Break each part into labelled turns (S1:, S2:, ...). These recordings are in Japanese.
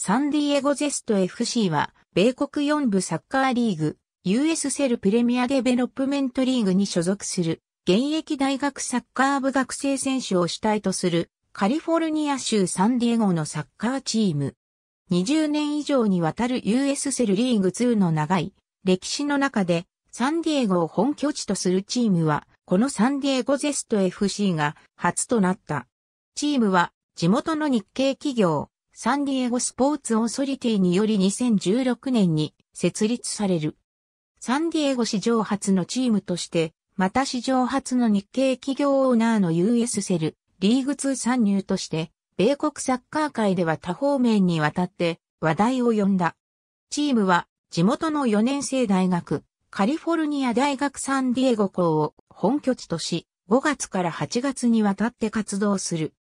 S1: サンディエゴゼスト FC は、米国4部サッカーリーグ、US セルプレミアデベロップメントリーグに所属する、現役大学サッカー部学生選手を主体とする、カリフォルニア州サンディエゴのサッカーチーム。20年以上にわたる US セルリーグ2の長い歴史の中で、サンディエゴを本拠地とするチームは、このサンディエゴゼスト FC が初となった。チームは地元の日系企業、サンディエゴスポーツオーソリティにより2016年に設立される。サンディエゴ史上初のチームとして、また史上初の日系企業オーナーの US セル、リーグ2参入として、米国サッカー界では多方面にわたって話題を呼んだ。チームは地元の4年生大学、カリフォルニア大学サンディエゴ校を本拠地とし、5月から8月にわたって活動する。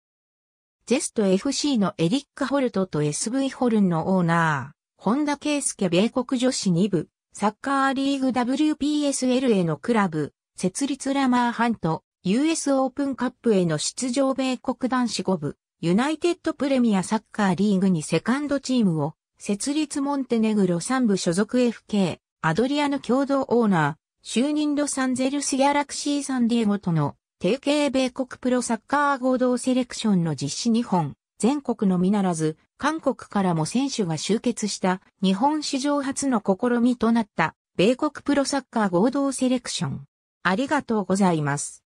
S1: ジェスト FC のエリック・ホルトと SV ホルンのオーナー、本田圭介米国女子2部、サッカーリーグ WPSL へのクラブ、設立ラマーハント、US オープンカップへの出場米国男子5部、ユナイテッドプレミアサッカーリーグにセカンドチームを、設立モンテネグロ3部所属 FK、アドリアの共同オーナー、就任ロサンゼルスギャラクシーサンディエゴとの提携米国プロサッカー合同セレクションの実施日本、全国のみならず、韓国からも選手が集結した日本史上初の試みとなった、米国プロサッカー合同セレクション。ありがとうございます。